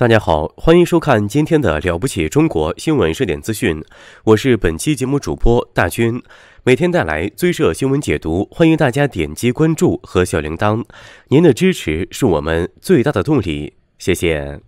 大家好，欢迎收看今天的《了不起中国》新闻热点资讯，我是本期节目主播大军，每天带来最热新闻解读，欢迎大家点击关注和小铃铛，您的支持是我们最大的动力，谢谢。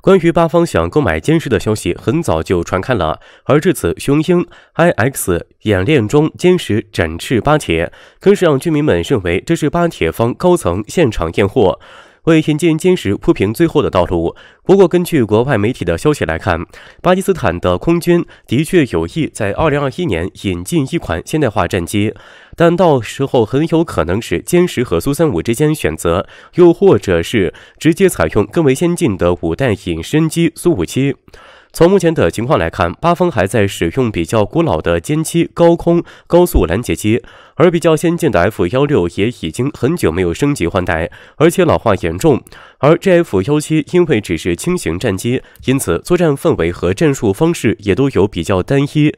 关于巴方想购买歼十的消息很早就传开了，而至此，雄鹰 IX 演练中歼十展翅，巴铁更是让居民们认为这是巴铁方高层现场验货。为引进歼十铺平最后的道路。不过，根据国外媒体的消息来看，巴基斯坦的空军的确有意在2021年引进一款现代化战机，但到时候很有可能是歼十和苏三五之间选择，又或者是直接采用更为先进的五代隐身机苏五七。从目前的情况来看，巴方还在使用比较古老的歼七高空高速拦截机，而比较先进的 F- 幺六也已经很久没有升级换代，而且老化严重。而 JF- 幺七因为只是轻型战机，因此作战氛围和战术方式也都有比较单一。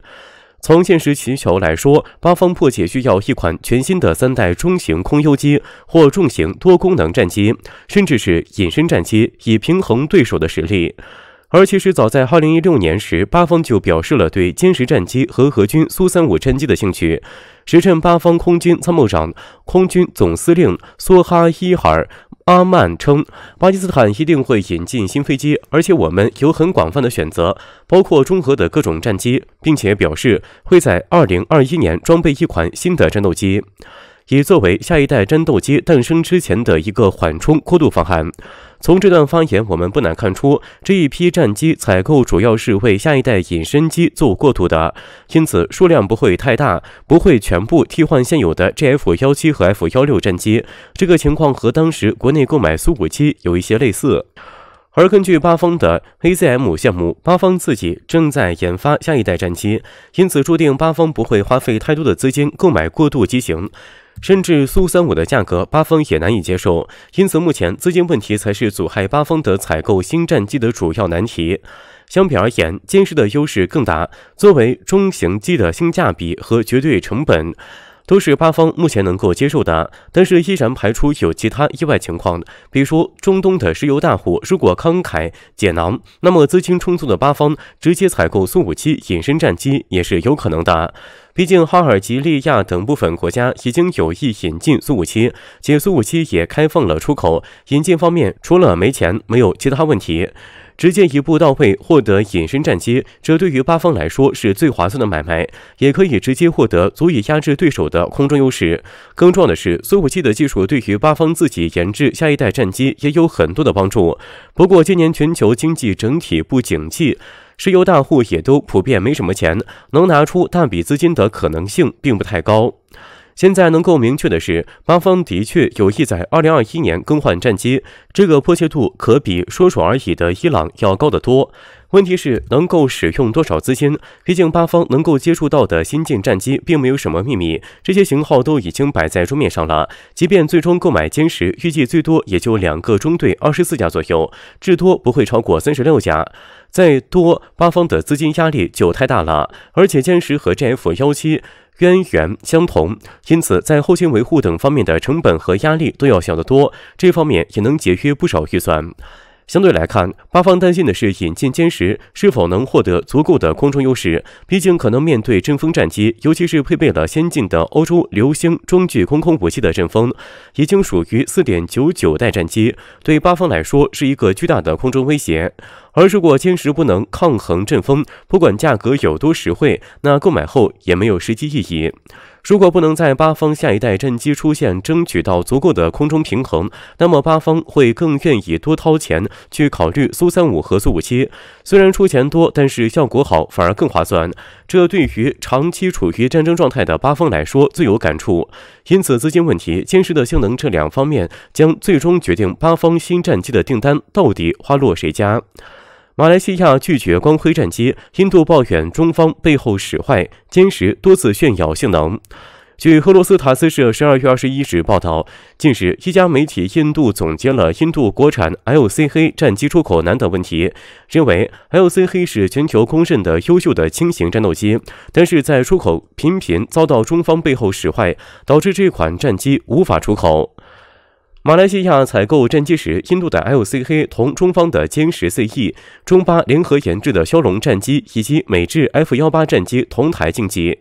从现实需求来说，巴方迫切需要一款全新的三代中型空优机或重型多功能战机，甚至是隐身战机，以平衡对手的实力。而其实早在2016年时，巴方就表示了对歼十战机和俄军苏三五战机的兴趣。时任巴方空军参谋长、空军总司令苏哈伊尔·阿曼称，巴基斯坦一定会引进新飞机，而且我们有很广泛的选择，包括中俄的各种战机，并且表示会在2021年装备一款新的战斗机。以作为下一代战斗机诞生之前的一个缓冲过渡方案。从这段发言，我们不难看出，这一批战机采购主要是为下一代隐身机做过渡的，因此数量不会太大，不会全部替换现有的 JF-17 和 F-16 战机。这个情况和当时国内购买苏五七有一些类似。而根据巴方的 A C M 项目，巴方自己正在研发下一代战机，因此注定巴方不会花费太多的资金购买过渡机型。甚至苏三五的价格，巴方也难以接受。因此，目前资金问题才是阻碍巴方的采购新战机的主要难题。相比而言，歼十的优势更大。作为中型机的性价比和绝对成本。都是巴方目前能够接受的，但是依然排除有其他意外情况比如说中东的石油大户如果慷慨解囊，那么资金充足的巴方直接采购苏五七隐身战机也是有可能的。毕竟哈、尔及利亚等部分国家已经有意引进苏五七，且苏五七也开放了出口。引进方面除了没钱，没有其他问题。直接一步到位获得隐身战机，这对于巴方来说是最划算的买卖，也可以直接获得足以压制对手的空中优势。更重要的是，苏五七的技术对于巴方自己研制下一代战机也有很多的帮助。不过，今年全球经济整体不景气，石油大户也都普遍没什么钱，能拿出大笔资金的可能性并不太高。现在能够明确的是，巴方的确有意在二零二一年更换战机，这个迫切度可比说说而已的伊朗要高得多。问题是能够使用多少资金？毕竟巴方能够接触到的新进战机并没有什么秘密，这些型号都已经摆在桌面上了。即便最终购买歼十，预计最多也就两个中队，二十四架左右，至多不会超过三十六架。再多，巴方的资金压力就太大了。而且歼十和 JF 幺七。渊源相同，因此在后勤维护等方面的成本和压力都要小得多，这方面也能节约不少预算。相对来看，巴方担心的是引进歼十是否能获得足够的空中优势。毕竟，可能面对阵风战机，尤其是配备了先进的欧洲流星中距空空武器的阵风，已经属于四点九九代战机，对巴方来说是一个巨大的空中威胁。而如果歼十不能抗衡阵风，不管价格有多实惠，那购买后也没有实际意义。如果不能在巴方下一代战机出现，争取到足够的空中平衡，那么巴方会更愿意多掏钱去考虑苏三五和苏五七。虽然出钱多，但是效果好，反而更划算。这对于长期处于战争状态的巴方来说最有感触。因此，资金问题、歼十的性能这两方面将最终决定巴方新战机的订单到底花落谁家。马来西亚拒绝光辉战机，印度抱怨中方背后使坏，歼十多次炫耀性能。据俄罗斯塔斯社十二月二十一日报道，近日一家媒体印度总结了印度国产 L C 黑战机出口难等问题，认为 L C 黑是全球公认的优秀的轻型战斗机，但是在出口频频遭到中方背后使坏，导致这款战机无法出口。马来西亚采购战机时，印度的 LCA 同中方的歼十 CE、中巴联合研制的枭龙战机以及美制 F 幺八战机同台竞技。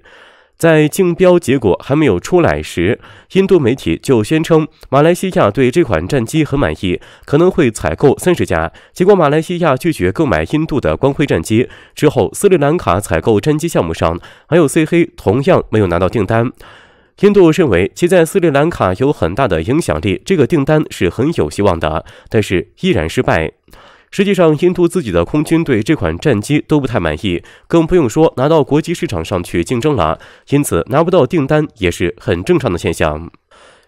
在竞标结果还没有出来时，印度媒体就宣称马来西亚对这款战机很满意，可能会采购三十架。结果马来西亚拒绝购买印度的光辉战机之后，斯里兰卡采购战机项目上，LCA 同样没有拿到订单。印度认为其在斯里兰卡有很大的影响力，这个订单是很有希望的，但是依然失败。实际上，印度自己的空军对这款战机都不太满意，更不用说拿到国际市场上去竞争了。因此，拿不到订单也是很正常的现象。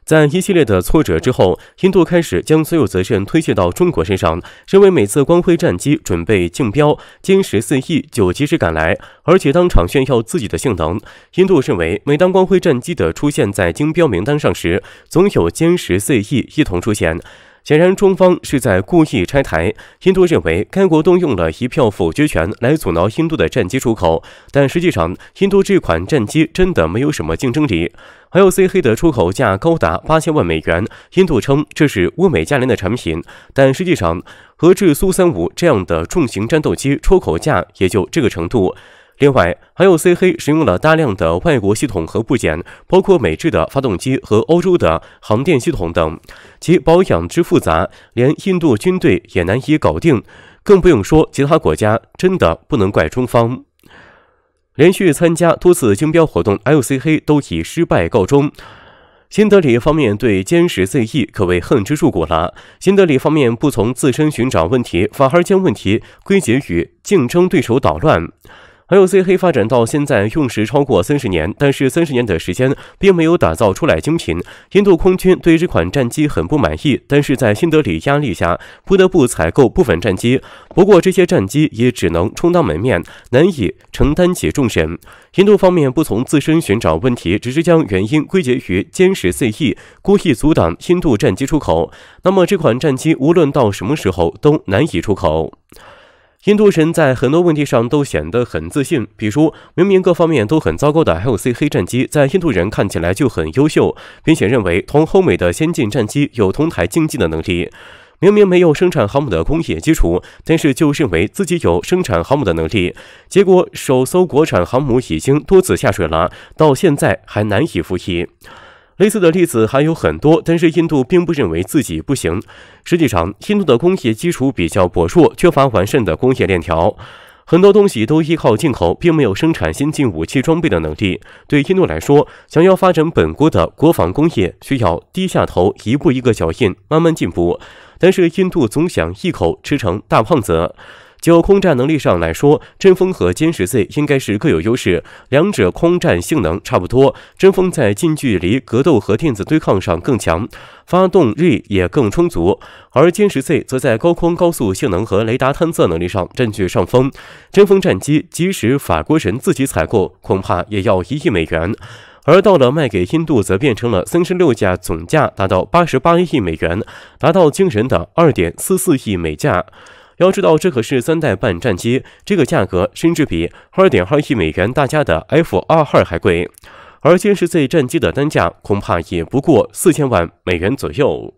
在一系列的挫折之后，印度开始将所有责任推卸到中国身上。认为每次光辉战机准备竞标，歼十四 E 就及时赶来，而且当场炫耀自己的性能。印度认为，每当光辉战机的出现在竞标名单上时，总有歼十四 E 一同出现。显然，中方是在故意拆台。印度认为，该国动用了一票否决权来阻挠印度的战机出口，但实际上，印度这款战机真的没有什么竞争力。还有，说黑的出口价高达八千万美元，印度称这是物美价廉的产品，但实际上，和制苏三五这样的重型战斗机出口价也就这个程度。另外 l c 黑使用了大量的外国系统和部件，包括美制的发动机和欧洲的航电系统等，其保养之复杂，连印度军队也难以搞定，更不用说其他国家。真的不能怪中方。连续参加多次竞标活动 l c 黑都以失败告终。新德里方面对歼十 ZE 可谓恨之入骨了。新德里方面不从自身寻找问题，反而将问题归结于竞争对手捣乱。还有，l C 黑发展到现在用时超过三十年，但是三十年的时间并没有打造出来精品。印度空军对这款战机很不满意，但是在新德里压力下不得不采购部分战机。不过这些战机也只能充当门面，难以承担起重任。印度方面不从自身寻找问题，只是将原因归结于歼十 CE 故意阻挡印度战机出口。那么这款战机无论到什么时候都难以出口。印度人在很多问题上都显得很自信，比如明明各方面都很糟糕的 L C 黑战机，在印度人看起来就很优秀，并且认为同欧美的先进战机有同台竞技的能力。明明没有生产航母的工业基础，但是就认为自己有生产航母的能力。结果，首艘国产航母已经多次下水了，到现在还难以服役。类似的例子还有很多，但是印度并不认为自己不行。实际上，印度的工业基础比较薄弱，缺乏完善的工业链条，很多东西都依靠进口，并没有生产先进武器装备的能力。对印度来说，想要发展本国的国防工业，需要低下头，一步一个脚印，慢慢进步。但是印度总想一口吃成大胖子。就空战能力上来说，阵风和歼十 Z 应该是各有优势，两者空战性能差不多。阵风在近距离格斗和电子对抗上更强，发动力也更充足；而歼十 Z 则在高空高速性能和雷达探测能力上占据上风。阵风战机即使法国人自己采购，恐怕也要一亿美元，而到了卖给印度，则变成了三十六架，总价达到八十八亿美元，达到惊人的二点四四亿美价。要知道，这可是三代半战机，这个价格甚至比二点二亿美元大家的 F 二二还贵，而歼十 Z 战机的单价恐怕也不过四千万美元左右。